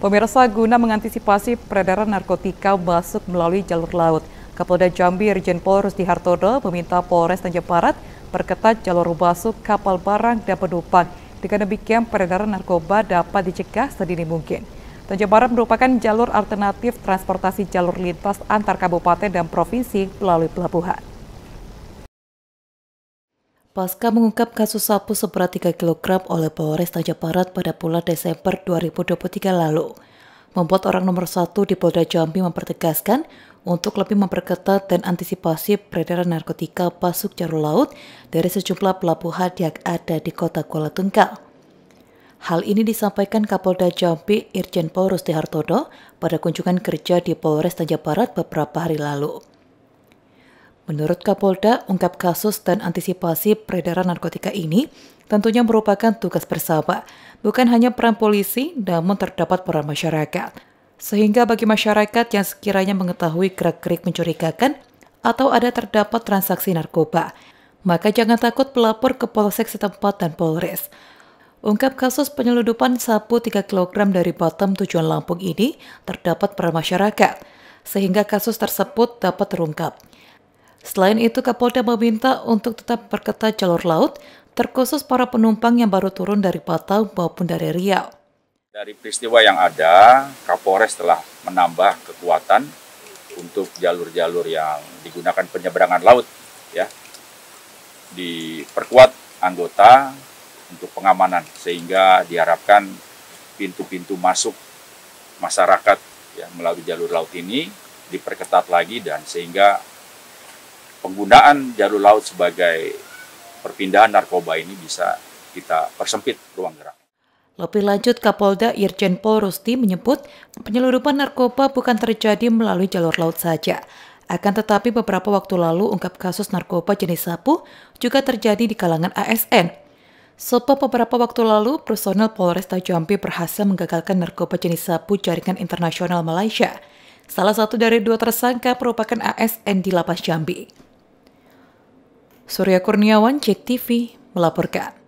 Pemirsa guna mengantisipasi peredaran narkotika masuk melalui jalur laut. Kapolda Jambi Irjen Pol Rusdi Hartodo meminta Polres Tanjung Barat perketat jalur masuk kapal barang dan penumpang. Dengan demikian peredaran narkoba dapat dicegah sedini mungkin. Tanjung Barat merupakan jalur alternatif transportasi jalur lintas antar kabupaten dan provinsi melalui pelabuhan. Pasca mengungkap kasus sapu seberat 3 kg oleh Polres Tanjung Barat pada bulan Desember 2023 lalu, membuat orang nomor satu di Polda Jambi mempertegaskan untuk lebih memperketat dan antisipasi peredaran narkotika pasuk jalur laut dari sejumlah pelabuhan yang ada di kota Kuala Tunggal. Hal ini disampaikan Kapolda Jambi Irjen Pol Rusti Hartodo pada kunjungan kerja di Polres Tanjung Barat beberapa hari lalu. Menurut Kapolda, ungkap kasus dan antisipasi peredaran narkotika ini tentunya merupakan tugas bersama, bukan hanya peran polisi, namun terdapat peran masyarakat. Sehingga bagi masyarakat yang sekiranya mengetahui gerak-gerik mencurigakan atau ada terdapat transaksi narkoba, maka jangan takut pelapor ke polsek setempat dan polres. Ungkap kasus penyeludupan sabu 3 kg dari Batam tujuan Lampung ini terdapat peran masyarakat, sehingga kasus tersebut dapat terungkap. Selain itu, Kapolda meminta untuk tetap perketat jalur laut, terkhusus para penumpang yang baru turun dari Batam maupun dari Riau. Dari peristiwa yang ada, Kapolres telah menambah kekuatan untuk jalur-jalur yang digunakan penyeberangan laut ya. Diperkuat anggota untuk pengamanan sehingga diharapkan pintu-pintu masuk masyarakat ya melalui jalur laut ini diperketat lagi dan sehingga penggunaan jalur laut sebagai perpindahan narkoba ini bisa kita persempit ruang gerak. Lebih lanjut, Kapolda Irjen Pol Rusti menyebut penyeludupan narkoba bukan terjadi melalui jalur laut saja. Akan tetapi beberapa waktu lalu ungkap kasus narkoba jenis sapu juga terjadi di kalangan ASN. Sebab beberapa waktu lalu, personel Polresta Jambi berhasil menggagalkan narkoba jenis sapu jaringan internasional Malaysia. Salah satu dari dua tersangka merupakan ASN di Lapas Jambi. Surya Kurniawan, Cek TV, melaporkan.